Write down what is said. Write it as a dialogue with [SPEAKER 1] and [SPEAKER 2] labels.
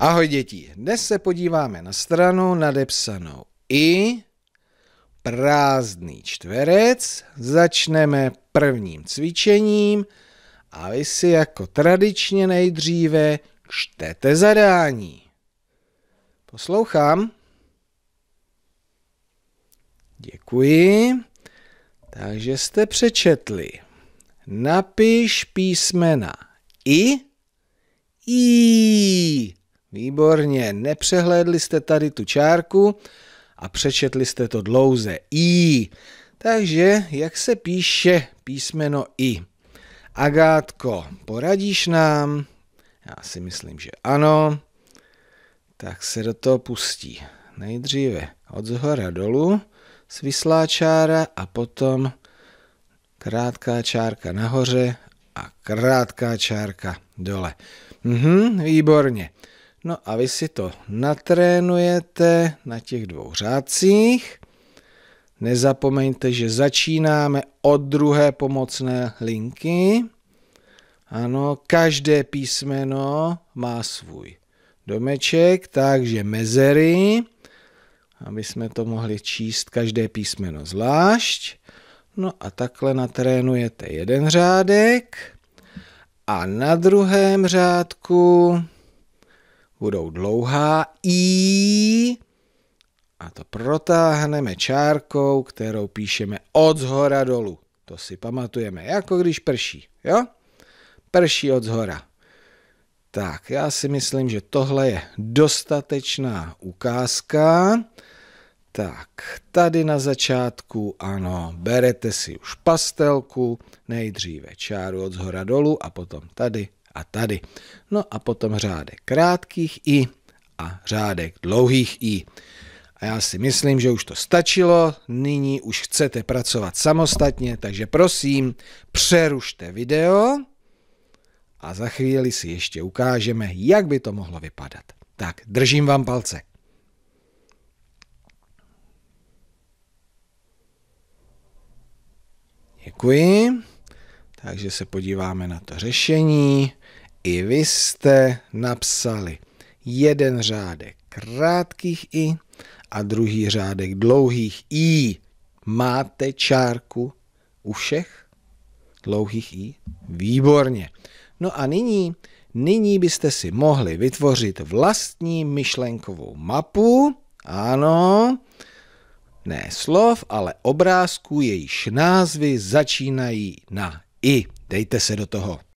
[SPEAKER 1] Ahoj děti, dnes se podíváme na stranu nadepsanou i prázdný čtverec. Začneme prvním cvičením a vy si jako tradičně nejdříve čtete zadání. Poslouchám. Děkuji. Takže jste přečetli. Napiš písmena i, i Výborně, nepřehlédli jste tady tu čárku a přečetli jste to dlouze I. Takže jak se píše písmeno I? Agátko, poradíš nám? Já si myslím, že ano. Tak se do toho pustí. Nejdříve od zhora dolů svislá čára a potom krátká čárka nahoře a krátká čárka dole. Mhm, výborně. No a vy si to natrénujete na těch dvou řádcích. Nezapomeňte, že začínáme od druhé pomocné linky. Ano, každé písmeno má svůj domeček, takže mezery, aby jsme to mohli číst každé písmeno zvlášť. No a takhle natrénujete jeden řádek a na druhém řádku budou dlouhá i a to protáhneme čárkou, kterou píšeme od zhora dolů. To si pamatujeme, jako když prší, jo? Prší od zhora. Tak, já si myslím, že tohle je dostatečná ukázka. Tak, tady na začátku, ano, berete si už pastelku, nejdříve čáru od zhora dolů a potom tady a tady. No a potom řádek krátkých i a řádek dlouhých i. A já si myslím, že už to stačilo, nyní už chcete pracovat samostatně, takže prosím, přerušte video a za chvíli si ještě ukážeme, jak by to mohlo vypadat. Tak, držím vám palce. Děkuji. Takže se podíváme na to řešení. I vy jste napsali jeden řádek krátkých i a druhý řádek dlouhých i. Máte čárku u všech dlouhých i? Výborně. No a nyní, nyní byste si mohli vytvořit vlastní myšlenkovou mapu. Ano, ne slov, ale obrázků, jejíž názvy začínají na i dejte se do toho.